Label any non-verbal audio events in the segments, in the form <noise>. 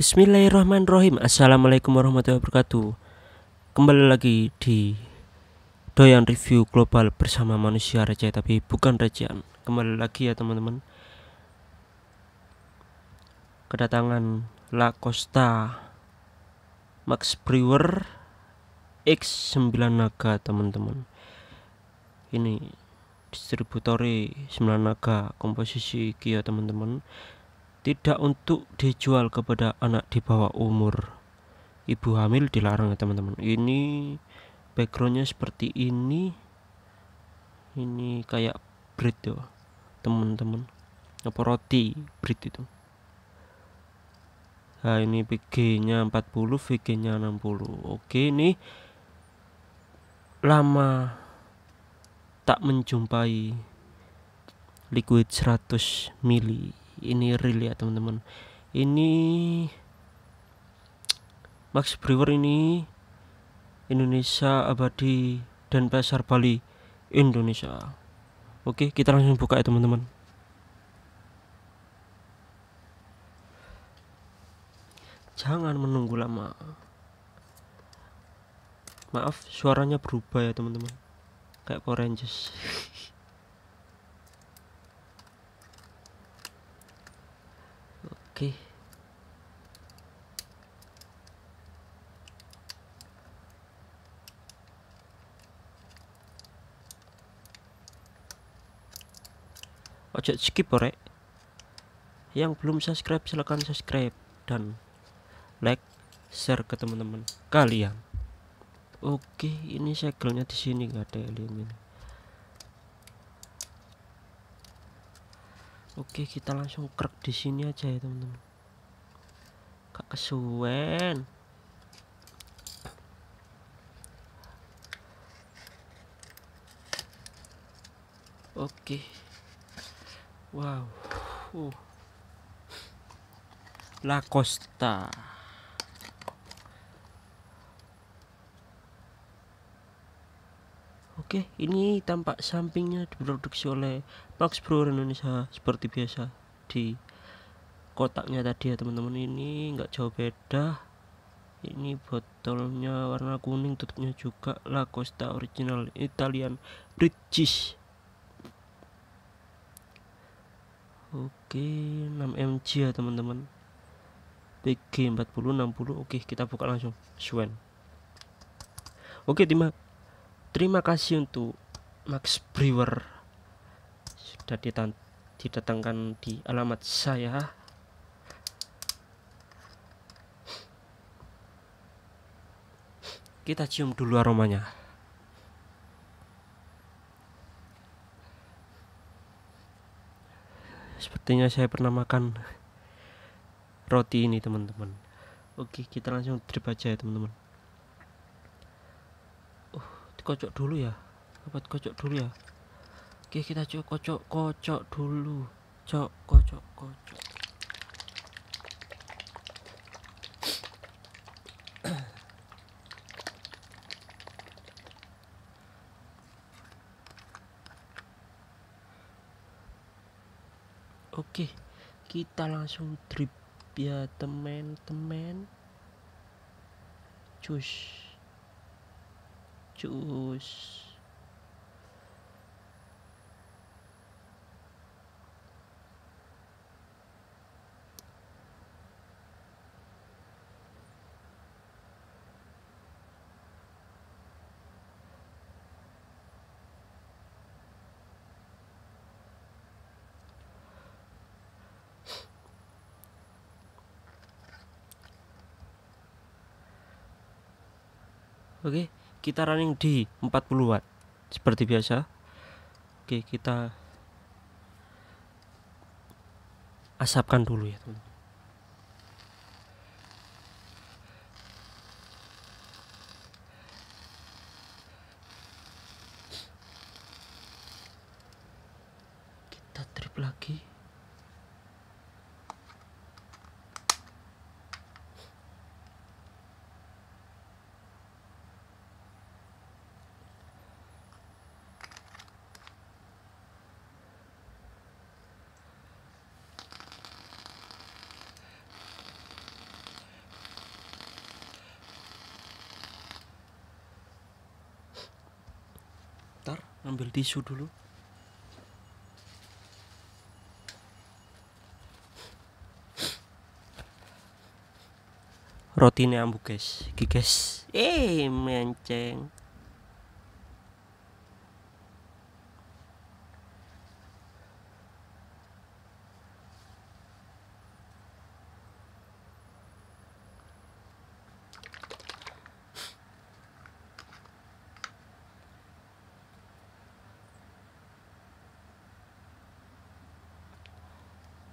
Bismillahirrahmanirrahim Assalamualaikum warahmatullahi wabarakatuh Kembali lagi di Doyan Review Global bersama manusia receh tapi bukan receh. Kembali lagi ya teman-teman Kedatangan La Costa Max Brewer X9 Naga teman-teman Ini distributori 9 Naga komposisi Kia teman-teman tidak untuk dijual kepada anak di bawah umur ibu hamil dilarang ya teman-teman ini backgroundnya seperti ini ini kayak bread ya teman-teman apa roti bread itu nah ini VG nya 40 VG nya 60 oke ini lama tak menjumpai liquid 100 mili ini real ya teman-teman ini Max Brewer ini Indonesia Abadi dan Pasar Bali Indonesia Oke kita langsung buka ya teman-teman jangan menunggu lama maaf suaranya berubah ya teman-teman kayak Power Rangers <laughs> Oke. Ojek skip orek yang belum subscribe silahkan subscribe dan like share ke teman-teman kalian oke ini segelnya di sini nggak ada yang ini Oke, kita langsung krek di sini aja ya, teman-teman. Kak kesuwen. Oke. Wow. Uh. La Costa. Oke, ini tampak sampingnya diproduksi oleh Max Brewer Indonesia seperti biasa di kotaknya tadi ya teman-teman ini nggak jauh beda ini botolnya warna kuning tutupnya juga Costa original Italian British oke 6mg ya teman-teman PG 40 60 oke kita buka langsung Swen oke terima terima kasih untuk Max Brewer sudah didatangkan di alamat saya kita cium dulu aromanya sepertinya saya pernah makan roti ini teman-teman oke kita langsung drip aja ya teman-teman Kocok dulu ya dapat kocok dulu ya oke kita coba kocok kocok dulu cok kocok kocok oke kita langsung drip ya temen temen cus choose okay kita running di 40 watt seperti biasa oke kita asapkan dulu ya teman kita trip lagi ambil tisu dulu roti ini ambu guys iki guys eh menceng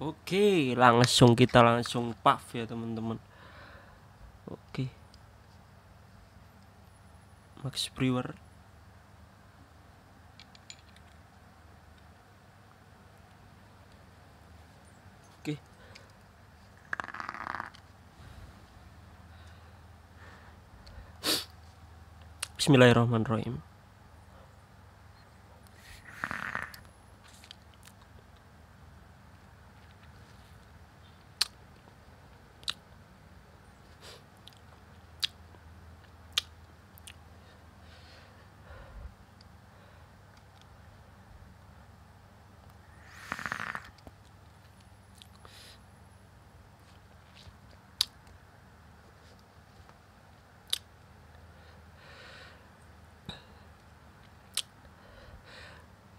Oke, langsung kita langsung puff ya teman-teman. Oke. Max Brewer. Oke. Bismillahirrahmanirrahim.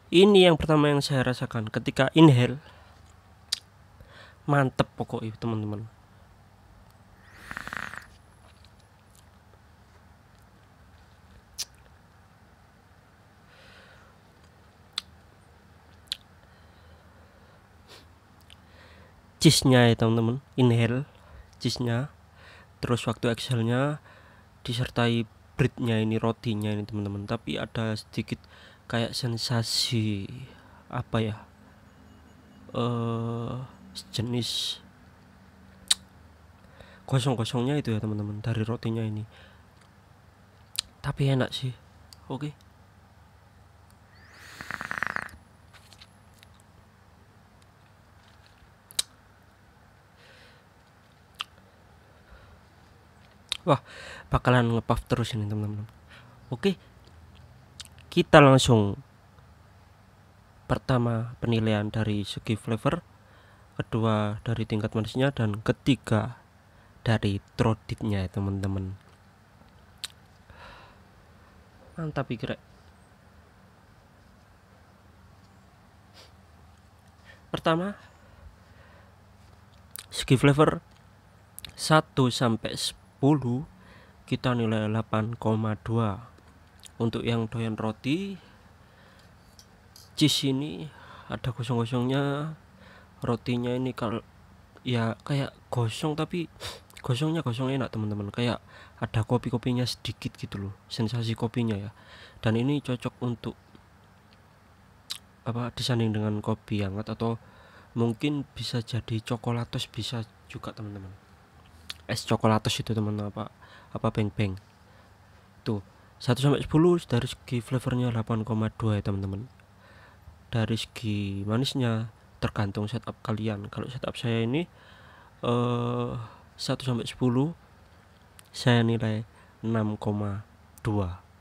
ini yang pertama yang saya rasakan ketika inhale mantep pokoknya teman-teman cheese-nya ya teman-teman inhale cheese-nya terus waktu exhale-nya disertai bread-nya ini rotinya ini teman-teman tapi ada sedikit kayak sensasi apa ya uh, eh, jenis kosong-kosongnya itu ya teman-teman dari rotinya ini tapi enak sih oke okay. wah bakalan ngepuff terus ini teman-teman oke okay kita langsung pertama penilaian dari segi flavor kedua dari tingkat manisnya dan ketiga dari troditnya ya, teman-teman mantap pikir pertama segi flavor 1 sampai 10 kita nilai 8,2 untuk yang doyan roti cheese ini ada gosong-gosongnya rotinya ini kalau ya kayak gosong tapi gosongnya gosong enak teman-teman kayak ada kopi-kopinya sedikit gitu loh sensasi kopinya ya dan ini cocok untuk apa disanding dengan kopi hangat atau mungkin bisa jadi coklatos bisa juga teman-teman es coklatos itu teman teman apa apa beng beng tuh 1 sampai 10 dari segi flavornya 8,2 ya teman-teman dari segi manisnya tergantung setup kalian kalau setup saya ini eh, 1 sampai 10 saya nilai 6,2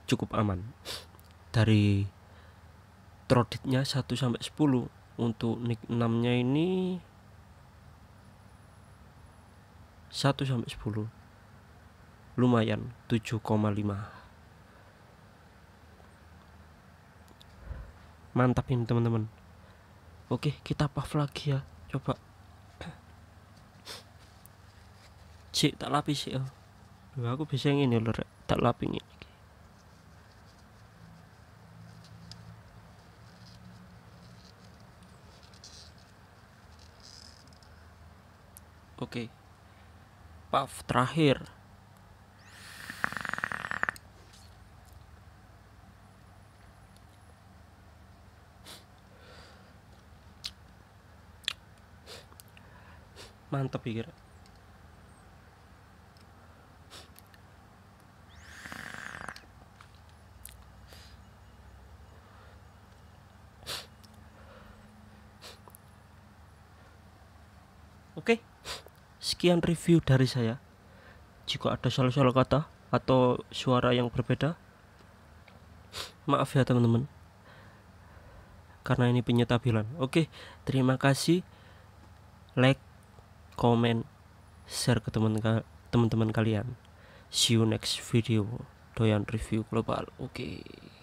cukup aman dari troditnya 1 sampai 10 untuk nick 6 nya ini 1 sampai 10 lumayan 7,5 mantap ini teman-teman oke kita puff lagi ya coba cik tak lapis ya Gue aku bisa yang ini tak lapis ini oke puff terakhir mantep pikir Oke, sekian review dari saya. Jika ada salah-salah kata atau suara yang berbeda, maaf ya teman-teman. Karena ini penyetabilan. Oke, terima kasih. Like comment, share ke teman-teman kalian. See you next video. Doyan review global. Oke. Okay.